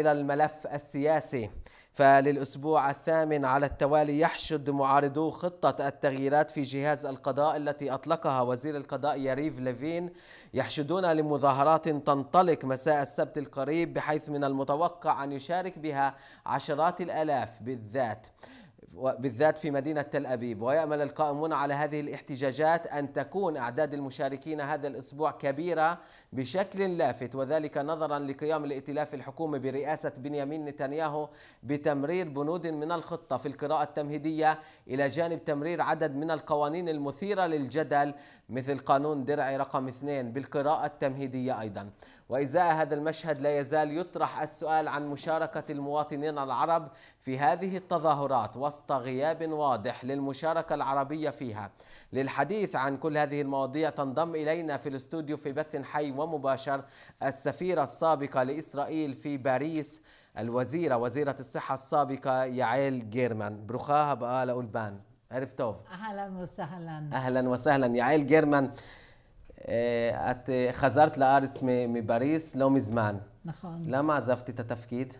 إلى الملف السياسي فللأسبوع الثامن على التوالي يحشد معارضو خطة التغييرات في جهاز القضاء التي أطلقها وزير القضاء ياريف ليفين يحشدون لمظاهرات تنطلق مساء السبت القريب بحيث من المتوقع أن يشارك بها عشرات الآلاف بالذات بالذات في مدينة تل أبيب ويأمل القائمون على هذه الاحتجاجات أن تكون أعداد المشاركين هذا الأسبوع كبيرة بشكل لافت وذلك نظرا لقيام الائتلاف الحكومي برئاسة بنيامين نتنياهو بتمرير بنود من الخطة في القراءة التمهيدية إلى جانب تمرير عدد من القوانين المثيرة للجدل مثل قانون درع رقم 2 بالقراءة التمهيدية أيضا وإزاء هذا المشهد لا يزال يطرح السؤال عن مشاركة المواطنين العرب في هذه التظاهرات وسط غياب واضح للمشاركة العربية فيها للحديث عن كل هذه المواضيع تنضم إلينا في الاستوديو في بث حي ومباشر السفيرة السابقة لإسرائيل في باريس الوزيرة وزيرة الصحة السابقة يعيل جيرمان بروخاها بقى أولبان عرف أهلا وسهلا أهلا وسهلا يعيل جيرمان את חזרת לארץ מבריס לא מזמן. נכון. למה עזבת את התפקיד?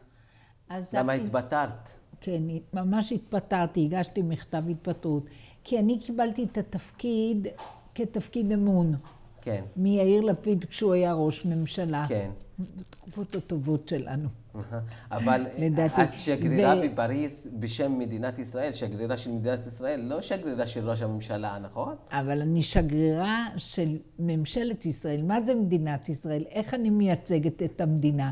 עזבתי... למה התפטרת? כן, ממש התפטרתי, הגשתי מכתב התפטרות. כי אני קיבלתי את התפקיד כתפקיד אמון. כן. מיאיר לפיד כשהוא היה ראש ממשלה. כן. בתקופות הטובות שלנו. אבל אה, לדעתי. את שגרירה ו... בפריס בשם מדינת ישראל, שגרירה של מדינת ישראל, לא שגרירה של ראש הממשלה, נכון? אבל אני שגרירה של ממשלת ישראל. מה זה מדינת ישראל? איך אני מייצגת את המדינה?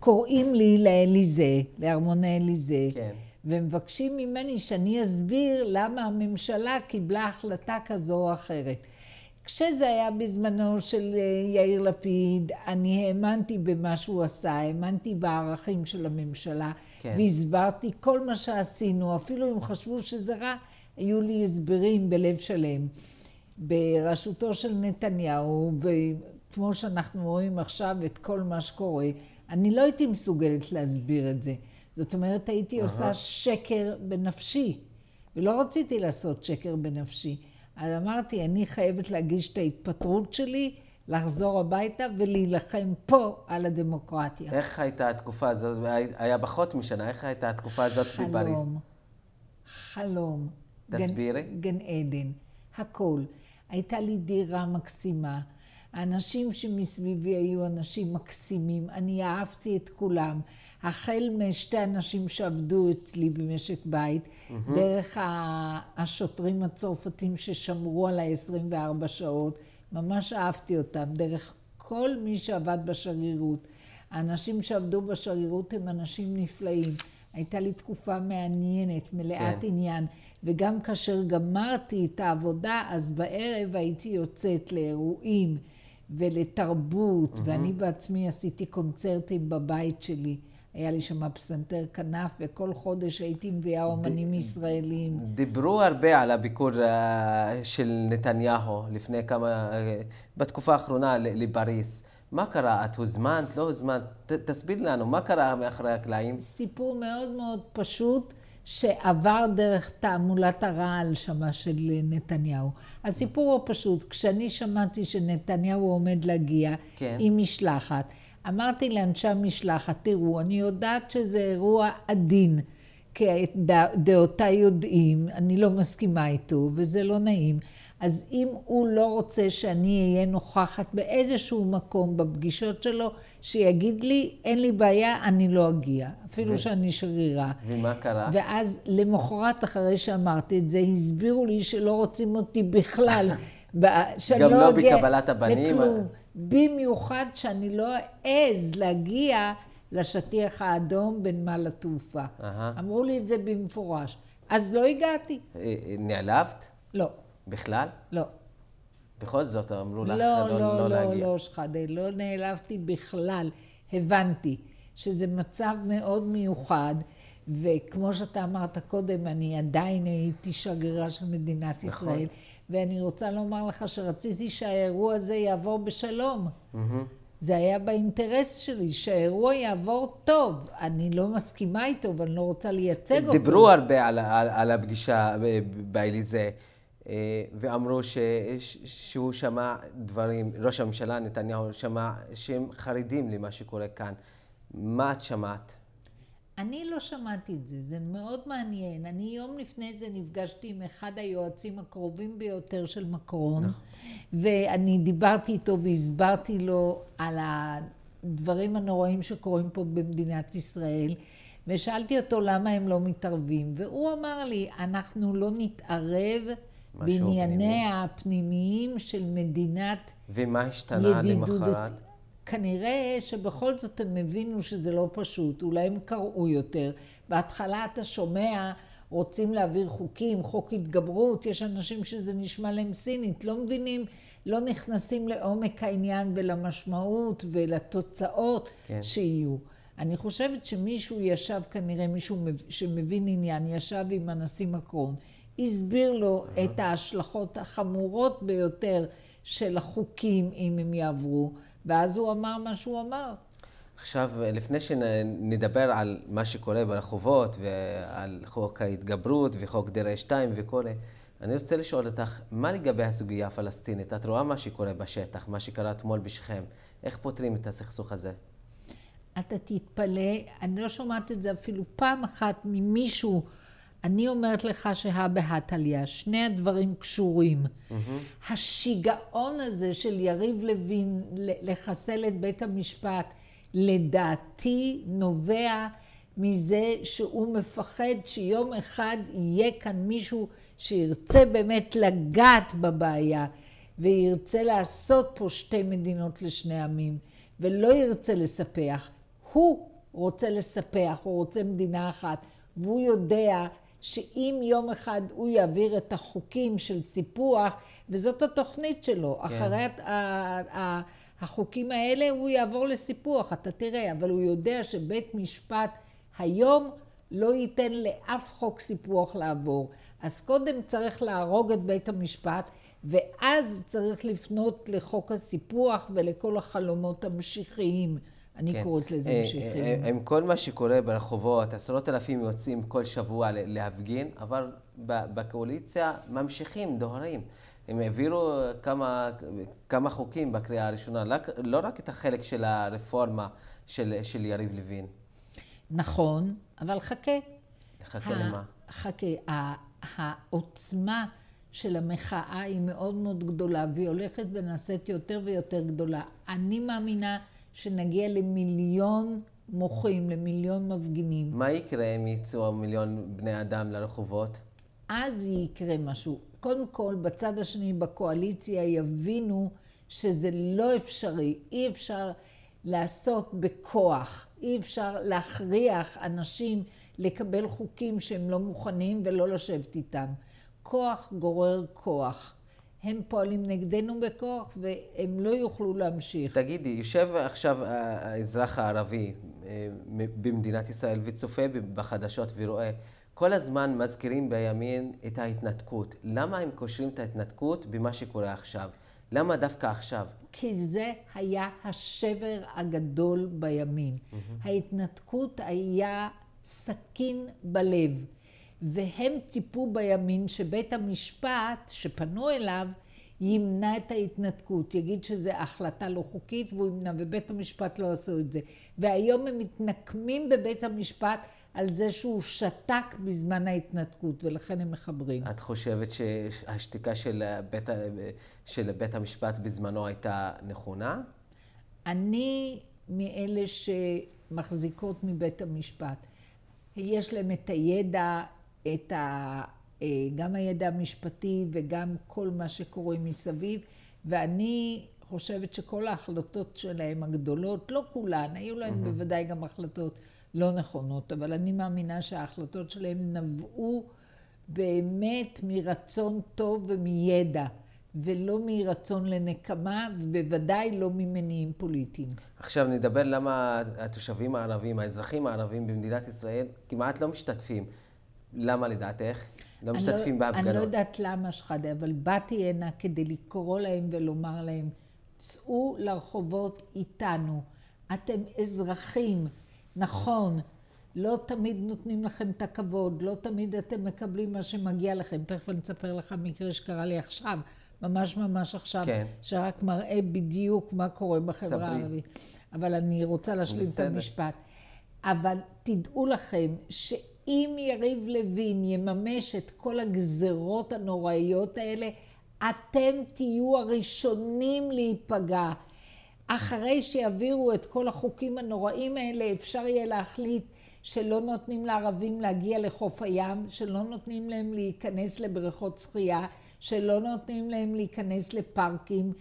קוראים לי לאליזה, לארמון האליזה. כן. ומבקשים ממני שאני אסביר למה הממשלה קיבלה החלטה כזו או אחרת. כשזה היה בזמנו של אה, יאיר לפיד, אני האמנתי במה שהוא עשה, האמנתי בערכים של הממשלה, כן. והסברתי כל מה שעשינו, אפילו אם חשבו שזה רע, היו לי הסברים בלב שלם. בראשותו של נתניהו, וכמו שאנחנו רואים עכשיו את כל מה שקורה, אני לא הייתי מסוגלת להסביר את זה. זאת אומרת, הייתי עושה שקר בנפשי, ולא רציתי לעשות שקר בנפשי. אז אמרתי, אני חייבת להגיש את ההתפטרות שלי, לחזור הביתה ולהילחם פה על הדמוקרטיה. איך הייתה התקופה הזאת? היה פחות משנה, איך הייתה התקופה הזאת חלום, בפריז? חלום, חלום. תסבירי. גן, גן עדן, הכל. הייתה לי דירה מקסימה. האנשים שמסביבי היו אנשים מקסימים. אני אהבתי את כולם. החל משתי אנשים שעבדו אצלי במשק בית, mm-hmm. דרך השוטרים הצרפתים ששמרו על ה-24 שעות, ממש אהבתי אותם, דרך כל מי שעבד בשגרירות. האנשים שעבדו בשגרירות הם אנשים נפלאים. הייתה לי תקופה מעניינת, מלאת כן. עניין, וגם כאשר גמרתי את העבודה, אז בערב הייתי יוצאת לאירועים ולתרבות, mm-hmm. ואני בעצמי עשיתי קונצרטים בבית שלי. היה לי שם פסנתר כנף, וכל חודש הייתי מביאה אומנים ד... ישראלים. דיברו הרבה על הביקור אה, של נתניהו לפני כמה, אה, בתקופה האחרונה לפריס. מה קרה? את הוזמנת? לא הוזמנת? תסביר לנו, מה קרה מאחורי הקלעים? סיפור מאוד מאוד פשוט. שעבר דרך תעמולת הרעל שמה של נתניהו. הסיפור הוא פשוט, כשאני שמעתי שנתניהו עומד להגיע כן. עם משלחת, אמרתי לאנשי המשלחת, תראו, אני יודעת שזה אירוע עדין, כי דעותיי יודעים, אני לא מסכימה איתו, וזה לא נעים. אז אם הוא לא רוצה שאני אהיה נוכחת באיזשהו מקום בפגישות שלו, שיגיד לי, אין לי בעיה, אני לא אגיע, אפילו ו... שאני שרירה. ומה קרה? ואז למחרת, אחרי שאמרתי את זה, הסבירו לי שלא רוצים אותי בכלל. גם לא לא בקבלת הבנים? לכלום. במיוחד שאני לא אעז להגיע לשטיח האדום בנמל התעופה. Uh-huh. אמרו לי את זה במפורש. אז לא הגעתי. אה, אה, נעלבת? לא. בכלל? לא. בכל זאת אמרו לך לא, לא, לא, לא, לא להגיע. לא, לא, שחאדה, לא נעלבתי בכלל. הבנתי שזה מצב מאוד מיוחד, וכמו שאתה אמרת קודם, אני עדיין הייתי שגרירה של מדינת נכון. ישראל. ואני רוצה לומר לך שרציתי שהאירוע הזה יעבור בשלום. Mm-hmm. זה היה באינטרס שלי, שהאירוע יעבור טוב. אני לא מסכימה איתו ואני לא רוצה לייצג אותו. דיברו הרבה על, על, על הפגישה אה, באליזה, אה, ואמרו ש, ש, שהוא שמע דברים, ראש הממשלה נתניהו שמע שהם חרדים למה שקורה כאן. מה את שמעת? אני לא שמעתי את זה, זה מאוד מעניין. אני יום לפני זה נפגשתי עם אחד היועצים הקרובים ביותר של מקרון, נכון. ואני דיברתי איתו והסברתי לו על הדברים הנוראים שקורים פה במדינת ישראל, ושאלתי אותו למה הם לא מתערבים, והוא אמר לי, אנחנו לא נתערב בענייניה הפנימיים של מדינת ומה השתנה ידידות... למחרת? כנראה שבכל זאת הם הבינו שזה לא פשוט, אולי הם קראו יותר. בהתחלה אתה שומע, רוצים להעביר חוקים, חוק התגברות, יש אנשים שזה נשמע להם סינית, לא מבינים, לא נכנסים לעומק העניין ולמשמעות ולתוצאות כן. שיהיו. אני חושבת שמישהו ישב, כנראה מישהו שמבין עניין, ישב עם הנשיא מקרון, הסביר לו את ההשלכות החמורות ביותר של החוקים, אם הם יעברו. ואז הוא אמר מה שהוא אמר. עכשיו, לפני שנדבר על מה שקורה ברחובות, ועל חוק ההתגברות, וחוק דרעי 2 וכל... זה, אני רוצה לשאול אותך, מה לגבי הסוגיה הפלסטינית? את רואה מה שקורה בשטח, מה שקרה אתמול בשכם. איך פותרים את הסכסוך הזה? אתה תתפלא, אני לא שומעת את זה אפילו פעם אחת ממישהו אני אומרת לך שהא בהא תליא, שני הדברים קשורים. Mm-hmm. השיגעון הזה של יריב לוין לחסל את בית המשפט, לדעתי נובע מזה שהוא מפחד שיום אחד יהיה כאן מישהו שירצה באמת לגעת בבעיה, וירצה לעשות פה שתי מדינות לשני עמים, ולא ירצה לספח. הוא רוצה לספח, הוא רוצה מדינה אחת, והוא יודע שאם יום אחד הוא יעביר את החוקים של סיפוח, וזאת התוכנית שלו, כן. אחרי החוקים האלה, הוא יעבור לסיפוח, אתה תראה, אבל הוא יודע שבית משפט היום לא ייתן לאף חוק סיפוח לעבור. אז קודם צריך להרוג את בית המשפט, ואז צריך לפנות לחוק הסיפוח ולכל החלומות המשיחיים. אני כן. קוראת לזה אה, משיחיים. אה, אה, עם כל מה שקורה ברחובות, עשרות אלפים יוצאים כל שבוע להפגין, אבל בקואליציה ממשיכים, דוהרים. הם העבירו כמה, כמה חוקים בקריאה הראשונה, לא רק את החלק של הרפורמה של, של יריב לוין. נכון, אבל חכה. חכה למה? חכה. העוצמה של המחאה היא מאוד מאוד גדולה, והיא הולכת ונעשית יותר ויותר גדולה. אני מאמינה... שנגיע למיליון מוחים, למיליון מפגינים. מה יקרה אם יצאו מיליון בני אדם לרחובות? אז יקרה משהו. קודם כל, בצד השני, בקואליציה, יבינו שזה לא אפשרי. אי אפשר לעשות בכוח. אי אפשר להכריח אנשים לקבל חוקים שהם לא מוכנים ולא לשבת איתם. כוח גורר כוח. הם פועלים נגדנו בכוח והם לא יוכלו להמשיך. תגידי, יושב עכשיו האזרח הערבי אה, במדינת ישראל וצופה בחדשות ורואה, כל הזמן מזכירים בימין את ההתנתקות. למה הם קושרים את ההתנתקות במה שקורה עכשיו? למה דווקא עכשיו? כי זה היה השבר הגדול בימין. Mm-hmm. ההתנתקות היה סכין בלב. והם ציפו בימין שבית המשפט שפנו אליו ימנע את ההתנתקות, יגיד שזו החלטה לא חוקית והוא ימנע, ובית המשפט לא עשו את זה. והיום הם מתנקמים בבית המשפט על זה שהוא שתק בזמן ההתנתקות, ולכן הם מחברים. את חושבת שהשתיקה של בית, של בית המשפט בזמנו הייתה נכונה? אני מאלה שמחזיקות מבית המשפט. יש להם את הידע, את ה... אה, גם הידע המשפטי וגם כל מה שקורה מסביב, ואני חושבת שכל ההחלטות שלהם הגדולות, לא כולן, היו להם mm-hmm. בוודאי גם החלטות לא נכונות, אבל אני מאמינה שההחלטות שלהם נבעו באמת מרצון טוב ומידע, ולא מרצון לנקמה, ובוודאי לא ממניעים פוליטיים. עכשיו נדבר למה התושבים הערבים, האזרחים הערבים במדינת ישראל כמעט לא משתתפים. למה לדעתך? לא, לא משתתפים בהפגנות. אני לא יודעת למה שחאדה, אבל באתי הנה כדי לקרוא להם ולומר להם, צאו לרחובות איתנו. אתם אזרחים, נכון, לא תמיד נותנים לכם את הכבוד, לא תמיד אתם מקבלים מה שמגיע לכם. תכף אני אספר לך מקרה שקרה לי עכשיו, ממש ממש עכשיו, כן. שרק מראה בדיוק מה קורה בחברה הערבית. אבל אני רוצה להשלים בסדר. את המשפט. אבל תדעו לכם ש... אם יריב לוין יממש את כל הגזרות הנוראיות האלה, אתם תהיו הראשונים להיפגע. אחרי שיעבירו את כל החוקים הנוראים האלה, אפשר יהיה להחליט שלא נותנים לערבים להגיע לחוף הים, שלא נותנים להם להיכנס לבריכות שחייה, שלא נותנים להם להיכנס לפארקים,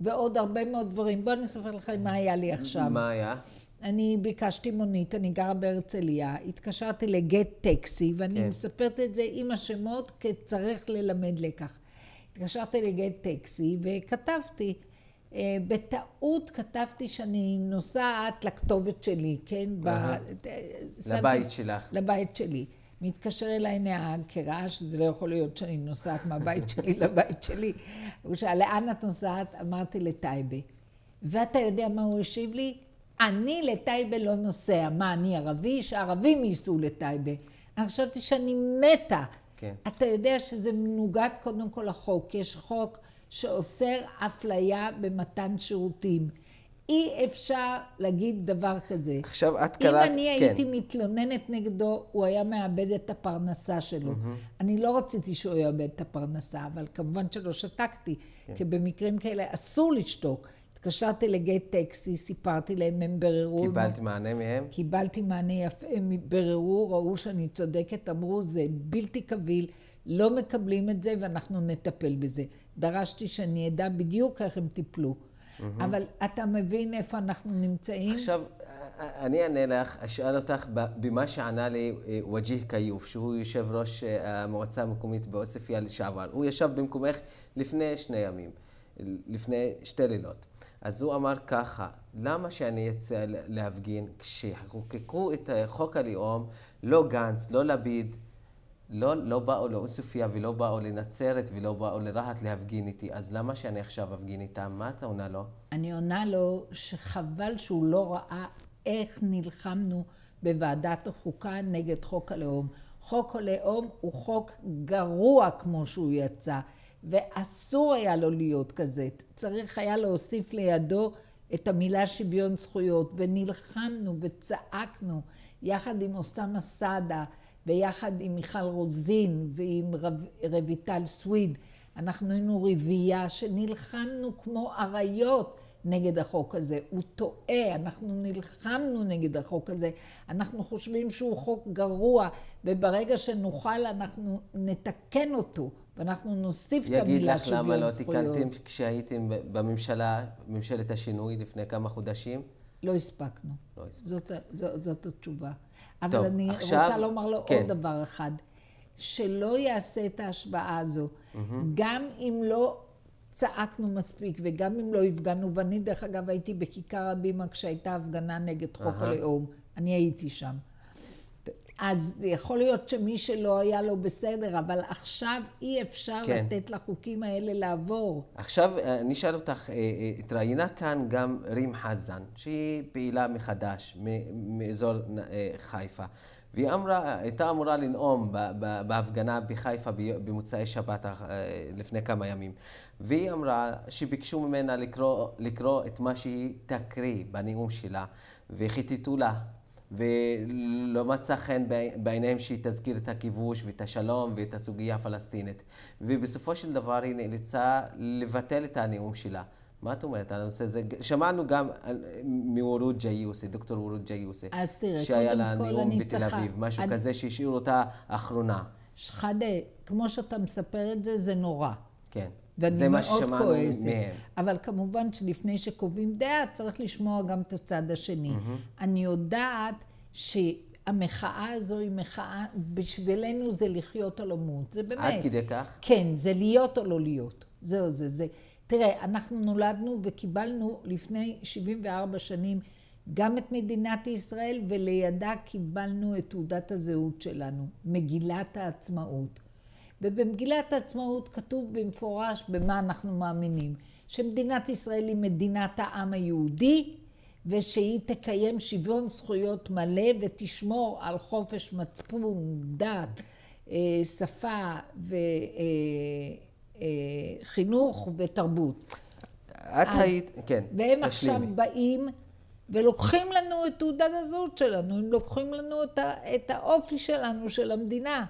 ועוד הרבה מאוד דברים. בואו נספר לכם מה היה לי עכשיו. מה היה? אני ביקשתי מונית, אני גרה בהרצליה, התקשרתי לגט טקסי, ואני כן. מספרת את זה עם השמות כצריך ללמד לקח. התקשרתי לגט טקסי וכתבתי, אה, בטעות כתבתי שאני נוסעת לכתובת שלי, כן? ב... לבית שלך. לבית שלי. מתקשר אליי נהג, כי ראה שזה לא יכול להיות שאני נוסעת מהבית שלי לבית שלי. הוא שאל, לאן את נוסעת? אמרתי, לטייבה. ואתה יודע מה הוא השיב לי? אני לטייבה לא נוסע. מה, אני ערבי? שערבים ייסעו לטייבה. אני חשבתי שאני מתה. כן. אתה יודע שזה מנוגד קודם כל לחוק. יש חוק שאוסר אפליה במתן שירותים. אי אפשר להגיד דבר כזה. עכשיו את קראת, כן. אם אני הייתי כן. מתלוננת נגדו, הוא היה מאבד את הפרנסה שלו. Mm-hmm. אני לא רציתי שהוא יאבד את הפרנסה, אבל כמובן שלא שתקתי, כן. כי במקרים כאלה אסור לשתוק. התקשרתי לגט טקסי, סיפרתי להם, הם בררו... קיבלת מ... מענה מהם? קיבלתי מענה יפה, הם בררו, ראו שאני צודקת, אמרו, זה בלתי קביל, לא מקבלים את זה ואנחנו נטפל בזה. דרשתי שאני אדע בדיוק איך הם טיפלו. Mm-hmm. אבל אתה מבין איפה אנחנו נמצאים? עכשיו, אני אענה לך, אשאל אותך במה שענה לי אה, וג'יה כיוף, שהוא יושב ראש אה, המועצה המקומית בעוספיא לשעבר. הוא ישב במקומך לפני שני ימים, לפני שתי לילות. אז הוא אמר ככה, למה שאני אצא להפגין כשחוקקו את חוק הלאום, לא גנץ, לא לפיד, לא, לא באו לאוסופיה ולא באו לנצרת ולא באו לרהט להפגין איתי, אז למה שאני עכשיו אפגין איתם? מה אתה עונה לו? אני עונה לו שחבל שהוא לא ראה איך נלחמנו בוועדת החוקה נגד חוק הלאום. חוק הלאום הוא חוק גרוע כמו שהוא יצא. ואסור היה לו להיות כזה. צריך היה להוסיף לידו את המילה שוויון זכויות, ונלחמנו וצעקנו יחד עם אוסאמה סעדה, ויחד עם מיכל רוזין ועם רב, רויטל סוויד. אנחנו היינו רביעייה שנלחמנו כמו אריות. נגד החוק הזה. הוא טועה, אנחנו נלחמנו נגד החוק הזה, אנחנו חושבים שהוא חוק גרוע, וברגע שנוכל אנחנו נתקן אותו, ואנחנו נוסיף את המילה שוויון זכויות. יגיד לך למה לא תיקנתם כשהייתם בממשלה, ממשלת השינוי לפני כמה חודשים? לא הספקנו. לא הספקנו. זאת, זאת, זאת התשובה. אבל טוב, אני עכשיו, רוצה לומר לו כן. עוד דבר אחד. שלא יעשה את ההשוואה הזו. Mm-hmm. גם אם לא צעקנו מספיק, וגם אם לא הפגנו, ואני דרך אגב הייתי בכיכר הבימה כשהייתה הפגנה נגד חוק Aha. הלאום, אני הייתי שם. אז יכול להיות שמי שלא היה לו בסדר, אבל עכשיו אי אפשר כן. לתת לחוקים האלה לעבור. עכשיו אה, אני אשאל אותך, אה, אה, התראיינה כאן גם רים חזן, שהיא פעילה מחדש מאזור חיפה, והיא אמרה, הייתה אמורה לנאום בהפגנה בחיפה במוצאי שבת לפני כמה ימים. והיא אמרה שביקשו ממנה לקרוא, לקרוא את מה שהיא תקריא בנאום שלה, וחיטטו לה, ולא מצא חן בעיניהם שהיא תזכיר את הכיבוש ואת השלום ואת הסוגיה הפלסטינית. ובסופו של דבר היא נאלצה לבטל את הנאום שלה. מה את אומרת על הנושא הזה? שמענו גם מוורוד ג'יוסי, דוקטור וורוד ג'יוסי. אז תראה, קודם כל שהיה לה נאום בתל אביב, משהו אני... כזה שהשאיר אותה אחרונה. שחאדה, כמו שאתה מספר את זה, זה נורא. כן. ואני מאוד כועסת. מהם. אבל כמובן שלפני שקובעים דעה, צריך לשמוע גם את הצד השני. Mm-hmm. אני יודעת ש... המחאה הזו היא מחאה, בשבילנו זה לחיות או למות. זה באמת. עד כדי כך? כן, זה להיות או לא להיות. זהו זה, זה. תראה, אנחנו נולדנו וקיבלנו לפני 74 שנים גם את מדינת ישראל, ולידה קיבלנו את תעודת הזהות שלנו, מגילת העצמאות. ובמגילת העצמאות כתוב במפורש במה אנחנו מאמינים. שמדינת ישראל היא מדינת העם היהודי, ושהיא תקיים שוויון זכויות מלא ותשמור על חופש מצפון, דת, אה, שפה וחינוך אה, אה, ותרבות. את היית, כן, והם תשלימי. עכשיו באים ולוקחים לנו את תעודת הזהות שלנו, הם לוקחים לנו את האופי שלנו, של המדינה.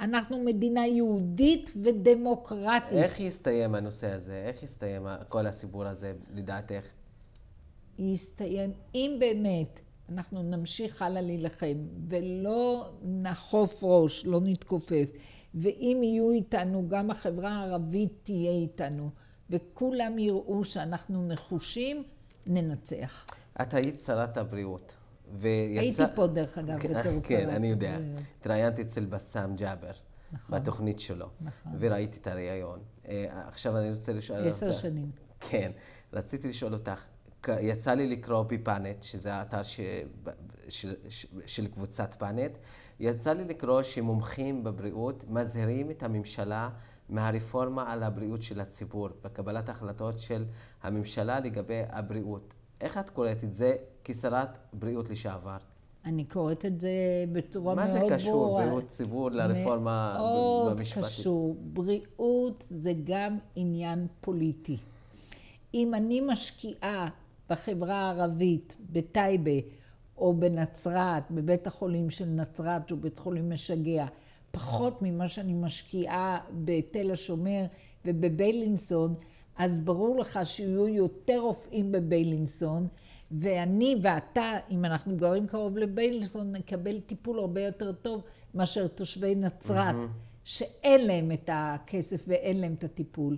אנחנו מדינה יהודית ודמוקרטית. איך יסתיים הנושא הזה? איך יסתיים כל הסיפור הזה, לדעתך? יסתיים, אם באמת אנחנו נמשיך הלאה להילחם, ולא נחוף ראש, לא נתכופף, ואם יהיו איתנו, גם החברה הערבית תהיה איתנו, וכולם יראו שאנחנו נחושים, ננצח. את היית שרת הבריאות. ויצא... הייתי פה, דרך אגב, כן, בתור כן, שרת. כן, אני יודע. התראיינתי אצל בסאם ג'אבר. נכון. בתוכנית שלו. נכון. וראיתי את הריאיון. אה, עכשיו אני רוצה לשאול אותך... עשר שנים. כן. רציתי לשאול אותך, יצא לי לקרוא בפאנט, שזה האתר של קבוצת פאנט, יצא לי לקרוא שמומחים בבריאות מזהירים את הממשלה מהרפורמה על הבריאות של הציבור, בקבלת החלטות של הממשלה לגבי הבריאות. איך את קוראת את זה כשרת בריאות לשעבר? אני קוראת את זה בצורה מאוד ברורה. מה זה קשור בורה. בריאות ציבור לרפורמה מאוד במשפטית? מאוד קשור. בריאות זה גם עניין פוליטי. אם אני משקיעה בחברה הערבית, בטייבה או בנצרת, בבית החולים של נצרת שהוא בית חולים משגע, פחות ממה שאני משקיעה בתל השומר ובביילינסון, אז ברור לך שיהיו יותר רופאים בביילינסון, ואני ואתה, אם אנחנו גרים קרוב לביילינסון, נקבל טיפול הרבה יותר טוב מאשר תושבי נצרת, mm-hmm. שאין להם את הכסף ואין להם את הטיפול.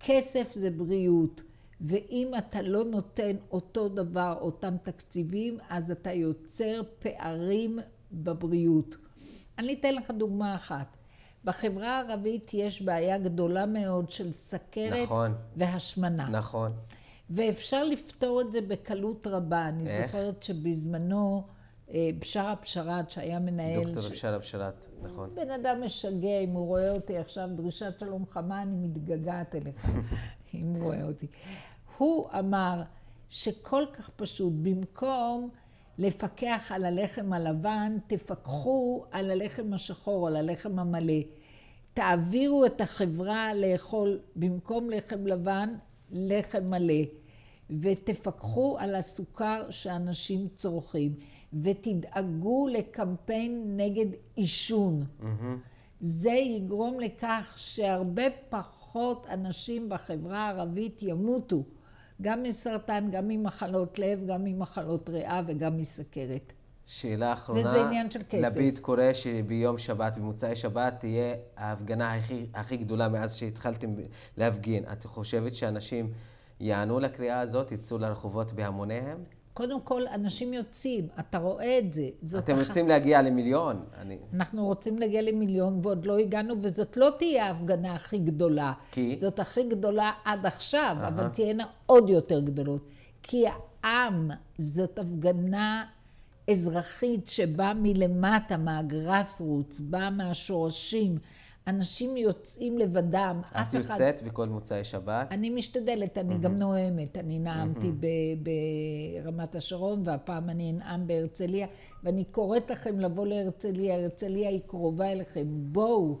כסף זה בריאות, ואם אתה לא נותן אותו דבר, אותם תקציבים, אז אתה יוצר פערים בבריאות. אני אתן לך דוגמה אחת. בחברה הערבית יש בעיה גדולה מאוד של סכרת נכון. והשמנה. נכון. ואפשר לפתור את זה בקלות רבה. איך? אני זוכרת שבזמנו אה, בשארה בשארת, שהיה מנהל... דוקטור בשארה ש... בשארה בשארת, נכון. בן אדם משגע, אם הוא רואה אותי עכשיו, דרישת שלום חמה, אני מתגעגעת אליך, אם הוא רואה אותי. הוא אמר שכל כך פשוט, במקום... לפקח על הלחם הלבן, תפקחו על הלחם השחור, על הלחם המלא. תעבירו את החברה לאכול במקום לחם לבן, לחם מלא. ותפקחו על הסוכר שאנשים צורכים. ותדאגו לקמפיין נגד עישון. Mm-hmm. זה יגרום לכך שהרבה פחות אנשים בחברה הערבית ימותו. גם מסרטן, גם ממחלות לב, גם ממחלות ריאה וגם מסכרת. שאלה אחרונה, וזה עניין של כסף. לביט קורא שביום שבת, במוצאי שבת, תהיה ההפגנה הכי, הכי גדולה מאז שהתחלתם להפגין. את חושבת שאנשים יענו לקריאה הזאת, יצאו לרחובות בהמוניהם? קודם כל, אנשים יוצאים, אתה רואה את זה. אתם אחת... רוצים להגיע למיליון. אני... אנחנו רוצים להגיע למיליון ועוד לא הגענו, וזאת לא תהיה ההפגנה הכי גדולה. כי? זאת הכי גדולה עד עכשיו, uh-huh. אבל תהיינה עוד יותר גדולות. כי העם, זאת הפגנה אזרחית שבאה מלמטה, מהגרס רוץ, באה מהשורשים. אנשים יוצאים לבדם, אף אחד... את יוצאת בכל מוצאי שבת? אני משתדלת, אני mm-hmm. גם נואמת. אני נאמתי mm-hmm. ברמת השרון, והפעם אני אנאם בהרצליה, ואני קוראת לכם לבוא להרצליה. הרצליה היא קרובה אליכם. בואו,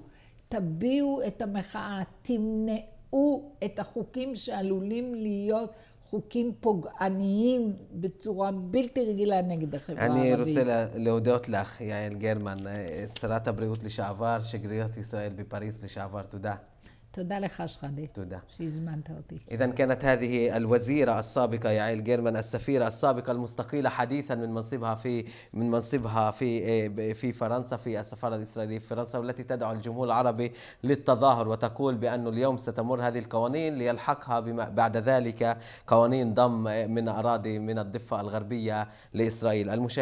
תביעו את המחאה, תמנעו את החוקים שעלולים להיות... חוקים פוגעניים בצורה בלתי רגילה נגד החברה הערבית. אני רוצה להודות לך, יעל גרמן, אה, שרת הבריאות לשעבר, שגרירת ישראל בפריז לשעבר. תודה. תודה לך שחאדה. תודה. שהזמנת אותי. إذا كانت هذه الوزيرة السابقة يعيل جيرمان السفيرة السابقة المستقيلة حديثا من منصبها في من منصبها في إيه، في فرنسا في السفارة الإسرائيلية في فرنسا والتي تدعو الجمهور العربي للتظاهر وتقول بأنه اليوم ستمر هذه القوانين ليلحقها بما بعد ذلك قوانين ضم من أراضي من الضفة الغربية لإسرائيل المشاهد